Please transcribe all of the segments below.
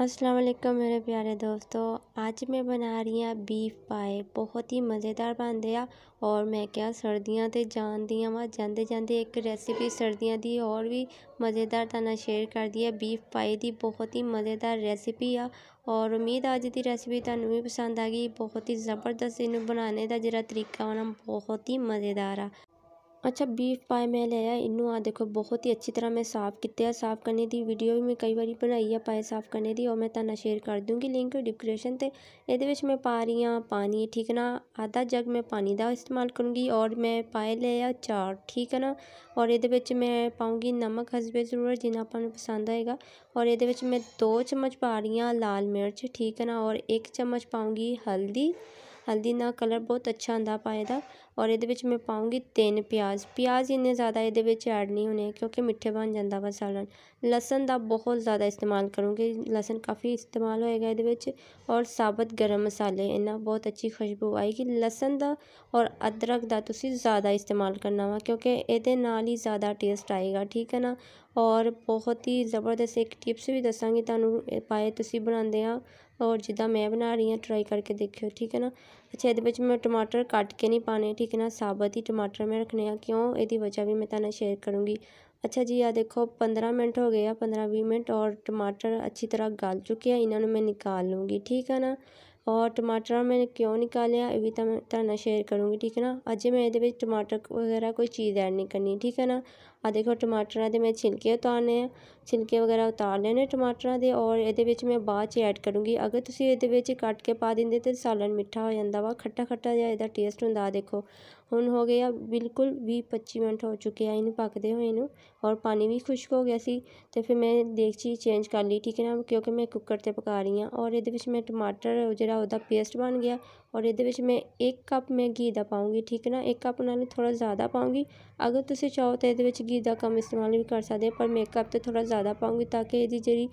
अस्सलाम वालेकुम मेरे प्यारे दोस्तों आज मैं बना रही हूँ बीफ पाए बहुत ही मज़ेदार बनते हैं और मैं क्या सर्दियाँ तो दी वहाँ जाते जाते एक रेसिपी सर्दियाँ की और भी मज़ेदार ताना शेयर कर दी है बीफ पाए की बहुत ही मज़ेदार रेसिपी आ और उम्मीद अज की रेसिपी तू भी पसंद आ गई बहुत ही ज़बरदस्त इन बनाने का जरा तरीका होना बहुत ही मज़ेदार आ ਅੱਛਾ ਬੀਫ ਪਾਏ ਮੈਂ ਲਿਆ ਇਹਨੂੰ ਆਹ ਦੇਖੋ ਬਹੁਤ ਹੀ ਅੱਛੀ ਤਰ੍ਹਾਂ ਮੈਂ ਸਾਫ਼ ਕੀਤੇ ਆ ਸਾਫ਼ ਕਰਨੇ ਦੀ ਵੀਡੀਓ ਵੀ ਮੈਂ ਕਈ ਵਾਰੀ ਬਣਾਈ ਆ ਪਾਏ ਸਾਫ਼ ਕਰਨੇ ਦੀ ਉਹ ਮੈਂ ਤੁਹਾਨੂੰ ਸ਼ੇਅਰ ਕਰ ਦੂੰਗੀ ਲਿੰਕ ਡਿਸਕ੍ਰਿਪਸ਼ਨ ਤੇ ਇਹਦੇ ਵਿੱਚ ਮੈਂ ਪਾ ਰਹੀ ਆ ਪਾਣੀ ਠੀਕ ਨਾ ਆਧਾ ਜਗ ਮੈਂ ਪਾਣੀ ਦਾ ਇਸਤੇਮਾਲ ਕਰੂੰਗੀ ਔਰ ਮੈਂ ਪਾਏ ਲਿਆ ਚਾਰ ਠੀਕ ਹੈ ਨਾ ਔਰ ਇਹਦੇ ਵਿੱਚ ਮੈਂ ਪਾਉਂਗੀ ਨਮਕ ਹਸਬੇ ਜ਼ਰੂਰਤ ਜਿੰਨਾ ਆਪਾਂ ਨੂੰ ਪਸੰਦ ਆਏਗਾ ਔਰ ਇਹਦੇ ਵਿੱਚ ਮੈਂ 2 ਚਮਚ ਪਾ ਰਹੀ ਆ ਲਾਲ ਮਿਰਚ ਠੀਕ ਹੈ ਨਾ ਔਰ 1 ਚਮਚ ਪਾਉਂਗੀ ਹਲਦੀ हल्दी ना कलर बहुत अच्छा आंदा पाए का और ये मैं पाऊँगी तीन प्याज प्याज इन्ने ज़्यादा ये ऐड नहीं होने क्योंकि मिठे बन जाता वा सालन लसन का बहुत ज़्यादा इस्तेमाल करूँगी लसन काफ़ी इस्तेमाल होएगा ये और साबत गर्म मसाले इन्ना बहुत अच्छी खुशबू आएगी लसन का और अदरक का तुम ज़्यादा इस्तेमाल करना वा क्योंकि ये ही ज़्यादा टेस्ट आएगा ठीक है ना और बहुत ही जबरदस्त एक टिप्स भी दसागी ਤੁਹਾਨੂੰ ਪਾਏ ਤੁਸੀਂ ਬਣਾਉਂਦੇ ਆ ਔਰ ਜਿੱਦਾਂ ਮੈਂ ਬਣਾ ਰਹੀ ਹਾਂ ਟਰਾਈ ਕਰਕੇ ਦੇਖਿਓ ਠੀਕ ਹੈ ਨਾ ਅੱਛਾ ਇਹਦੇ ਵਿੱਚ ਮੈਂ ਟਮਾਟਰ ਕੱਟ ਕੇ ਨਹੀਂ ਪਾਣੇ ਠੀਕ ਹੈ ਨਾ ਸਾਬਤ ਹੀ ਟਮਾਟਰ ਮੈਂ ਰੱਖਣੇ ਆ ਕਿਉਂ ਇਹਦੀ ਵਜ੍ਹਾ ਵੀ ਮੈਂ ਤੁਹਾਨੂੰ अच्छा जी यह देखो पंद्रह मिनट हो गए पंद्रह भी मिनट और टमाटर अच्छी तरह गल चुके हैं इन्हों मैं निकाल लूँगी ठीक है ना और टमाटर मैं क्यों निकालिया ये भी तुहानू शेयर करूँगी ठीक है ना अजय मैं ये टमाटर वगैरह कोई चीज़ ऐड नहीं करनी ठीक है ना ਆ ਦੇਖੋ ਟਮਾਟਰਾਂ ਦੇ ਮੈਂ ਛਿਲਕੇ ਉਤਾਰਨੇ ਆ ਛਿਲਕੇ ਵਗੈਰਾ ਉਤਾਰ ਲੈਣੇ ਟਮਾਟਰਾਂ ਦੇ ਔਰ ਇਹਦੇ ਵਿੱਚ ਮੈਂ ਬਾਅਦ 'ਚ ਐਡ ਕਰੂੰਗੀ ਅਗਰ ਤੁਸੀਂ ਇਹਦੇ ਵਿੱਚ ਕੱਟ ਕੇ ਪਾ ਦਿੰਦੇ ਤੇ ਸਾਲਨ ਮਿੱਠਾ ਹੋ ਜਾਂਦਾ ਵਾ ਖੱਟਾ ਖੱਟਾ ਜਿਹਾ ਇਹਦਾ ਟੇਸਟ ਹੁੰਦਾ ਦੇਖੋ ਹੁਣ ਹੋ ਗਿਆ ਬਿਲਕੁਲ 20-25 ਮਿੰਟ ਹੋ ਚੁੱਕੇ ਆ ਇਹਨੂੰ ਪੱਕਦੇ ਹੋਏ ਨੂੰ ਔਰ ਪਾਣੀ ਵੀ ਖੁਸ਼ਕ ਹੋ ਗਿਆ ਸੀ ਤੇ ਫਿਰ ਮੈਂ ਚੀ ਚੇਂਜ ਕਰ ਲਈ ਠੀਕ ਹੈ ਨਾ ਕਿਉਂਕਿ ਮੈਂ ਕੁੱਕਰ ਤੇ ਪਕਾ ਰਹੀ ਆ ਔਰ ਇਹਦੇ ਵਿੱਚ ਮੈਂ ਟਮਾਟਰ ਜਿਹੜਾ ਉਹਦਾ ਪੇਸਟ ਬਣ ਗਿਆ ਔਰ ਇਹਦੇ ਵਿੱਚ ਮੈਂ 1 ਕੱਪ ਮੈਂ ਘੀ ਦਾ ਪਾਉਂਗੀ ਠੀਕ ਹੈ ਨਾ 1 ਕੱਪ ਨਾਲੋਂ ਥੋੜਾ ਜ਼ਿਆਦਾ ਪਾਉਂਗੀ ਅਗਰ ਤੁਸੀਂ ਚਾਹੋ ਤਾਂ ਇਹਦੇ ਵਿੱਚ ਘੀ ਦਾ ਕੰਮ ਇਸਤੇਮਾਲ ਵੀ ਕਰ ਸਕਦੇ ਪਰ ਮੇਕਅਪ ਤੇ ਥੋੜਾ ਜ਼ਿਆਦਾ ਪਾਉਂਗੀ ਤਾਂ ਕਿ ਇਹਦੀ ਜਿਹੜੀ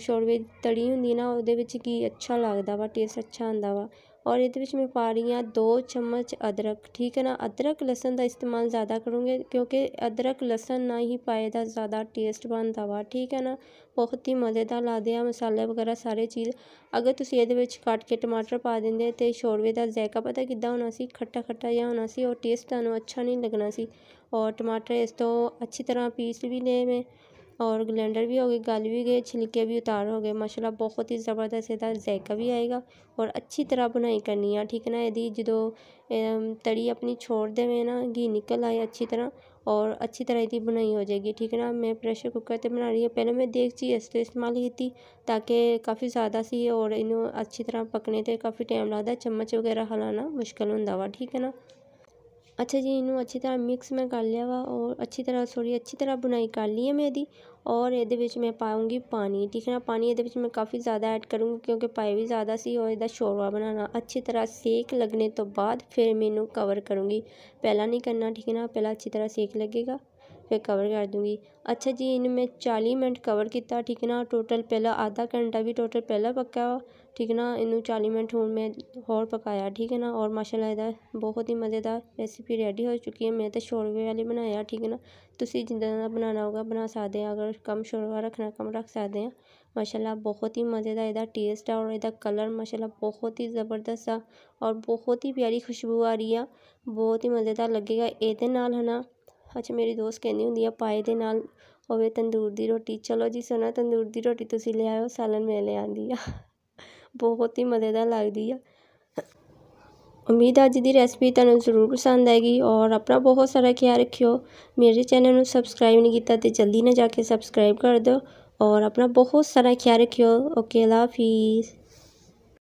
ਸ਼ੋਰਬੇ ਤੜੀ ਹੁੰਦੀ ਨਾ ਉਹਦੇ ਵਿੱਚ ਕੀ ਅੱਛਾ ਲੱਗਦਾ ਵਾ ਟੇਸਟ ਅੱਛਾ ਆਉਂਦਾ ਵਾ ਔਰ ਇਹਦੇ ਵਿੱਚ ਮੈਂ ਪਾ ਰਹੀ ਆ 2 ਚਮਚ ਅਦਰਕ ਠੀਕ ਹੈ ਨਾ ਅਦਰਕ ਲਸਣ ਦਾ ਇਸਤੇਮਾਲ ਜ਼ਿਆਦਾ ਕਰੂੰਗੇ ਕਿਉਂਕਿ ਅਦਰਕ ਲਸਣ ਨਾ ਹੀ ਪਾਏ ਦਾ ਜ਼ਿਆਦਾ ਟੇਸਟ ਬਣਦਾ ਵਾ ਠੀਕ ਹੈ ਨਾ ਬਹੁਤ ਹੀ ਮਜ਼ੇਦਾਰ ਲੱਗਦੇ ਆ ਮਸਾਲੇ ਵਗੈਰਾ ਸਾਰੇ ਚੀਜ਼ ਅਗਰ ਤੁਸੀਂ ਇਹਦੇ ਵਿੱਚ ਕੱਟ ਕੇ ਟਮਾਟਰ ਪਾ ਦਿੰਦੇ ਤੇ ਸ਼ੋਰਵੇ ਦਾ ਜ਼ਾਇਕਾ ਪਤਾ ਕਿੱਦਾਂ ਹੋਣਾ ਸੀ ਖੱਟਾ ਖੱਟਾ ਜਿਹਾ ਹੋਣਾ ਸੀ ਔਰ ਟੇਸਟ ਤੁਹਾਨੂੰ ਅੱਛਾ ਨਹੀਂ ਲੱਗਣਾ ਸੀ ਔਰ ਟਮਾਟਰ ਇਸ ਤੋਂ ਅੱਛੀ ਤਰ੍ਹਾਂ ਪੀਸ ਵੀ ਲਏ ਮੈਂ और ग्लेंडर भी हो गए गल भी गए छिलके भी उतार हो गए माशाल्लाह बहुत ही ज़बरदस्त इधर जायका भी आएगा और अच्छी तरह बुनाई करनी है ठीक है ना यदि जो तरी अपनी छोड़ देवे ना घी निकल आए अच्छी तरह और अच्छी तरह यदि बुनाई हो जाएगी ठीक है ना मैं प्रेशर कुकर से बना रही हूँ पहले मैं देख चीज इसलिए इस्तेमाल की थी ताकि काफ़ी ज़्यादा सी और इन अच्छी तरह पकने से काफ़ी टाइम लगता चम्मच वगैरह हलाना मुश्किल होंगे वा ठीक है ना अच्छा ਜੀ ਇਹਨੂੰ ਅੱਛੀ ਤਰ੍ਹਾਂ ਮਿਕਸ ਮੈਂ ਕਰ ਲਿਆ ਵਾ ਔਰ ਅੱਛੀ ਤਰ੍ਹਾਂ ਸੋਰੀ ਅੱਛੀ ਤਰ੍ਹਾਂ ਬੁਨਾਈ ਕਰ ਲਈ ਹੈ ਮੈਂ ਇਹਦੀ ਔਰ ਇਹਦੇ ਵਿੱਚ ਮੈਂ ਪਾਉਂਗੀ ਪਾਣੀ ਠੀਕ ਹੈ ਨਾ ਪਾਣੀ ਇਹਦੇ ਵਿੱਚ ਮੈਂ ਕਾਫੀ ਜ਼ਿਆਦਾ ਐਡ ਕਰੂੰਗੀ ਕਿਉਂਕਿ ਪਾਈ ਵੀ ਜ਼ਿਆਦਾ ਸੀ ਔਰ ਇਹਦਾ ਸ਼ੋਰਵਾ ਬਣਾਉਣਾ ਅੱਛੀ ਤਰ੍ਹਾਂ ਸੇਕ ਲੱਗਣੇ ਤੋਂ ਬਾਅਦ ਫਿਰ ਮੈਨੂੰ ਕਵਰ ਕਰੂੰਗੀ ਪਹਿਲਾਂ ਨਹੀਂ ਕਰਨਾ ਠੀਕ ਹੈ ਨਾ ਪਹਿਲਾਂ ਅੱਛੀ ਤਰ੍ਹਾਂ ਸੇਕ ਲੱਗੇਗਾ फिर कवर कर दूँगी अच्छा जी इन मैं चाली मिनट कवर किया ठीक है ना टोटल पहला आधा घंटा भी टोटल पहला पक्का ठीक है ना इन चाली मिनट हूँ मैं और पकाया ठीक है ना और माशाल्लाह ਇਹਦਾ बहुत ही मज़ेदार रेसिपी रेडी हो चुकी है मैं तो शोरबे वाली बनाया ठीक है ना ਤੁਸੀਂ ਜਿੱਦਾਂ ਦਾ ਬਣਾਉਣਾ ਹੋਗਾ ਬਣਾ ਸਕਦੇ ਆ ਅਗਰ कम ਸ਼ੋਰਵਾ ਰੱਖਣਾ ਕਮ ਰੱਖ ਸਕਦੇ ਆ माशाल्लाह बहुत ही मज़ेदार यदा टेस्ट है और यदा कलर माशाल्लाह बहुत ही ज़बरदस्त आ और बहुत ही प्यारी खुशबू आ रही है बहुत ही मज़ेदार लगेगा ये है ना ਅੱਛਾ ਮੇਰੀ ਦੋਸਤ ਕਹਿੰਦੀ ਹੁੰਦੀ ਆ ਪਾਏ ਦੇ ਨਾਲ ਹੋਵੇ ਤੰਦੂਰ ਦੀ ਰੋਟੀ ਚਲੋ ਜੀ ਸੋਨਾ ਤੰਦੂਰ ਦੀ ਰੋਟੀ ਤੁਸੀਂ ਲਿਆਇਓ ਸਾਲਨ ਮੈਂ ਆਂਦੀ ਆ ਬਹੁਤ ਹੀ ਮਜ਼ੇਦਾਰ ਲੱਗਦੀ ਆ ਉਮੀਦ ਅੱਜ ਦੀ ਰੈਸਪੀ ਤੁਹਾਨੂੰ ਜ਼ਰੂਰ ਪਸੰਦ ਆਏਗੀ ਔਰ ਆਪਣਾ ਬਹੁਤ ਸਾਰਾ ਖਿਆਲ ਰੱਖਿਓ ਮੇਰੇ ਚੈਨਲ ਨੂੰ ਸਬਸਕ੍ਰਾਈਬ ਨਹੀਂ ਕੀਤਾ ਤੇ ਜਲਦੀ ਨਾਲ ਜਾ ਕੇ ਸਬਸਕ੍ਰਾਈਬ ਕਰ ਦਿਓ ਔਰ ਆਪਣਾ ਬਹੁਤ ਸਾਰਾ ਖਿਆਲ ਰੱਖਿਓ ਓਕੇ ਲਾਫੀਸ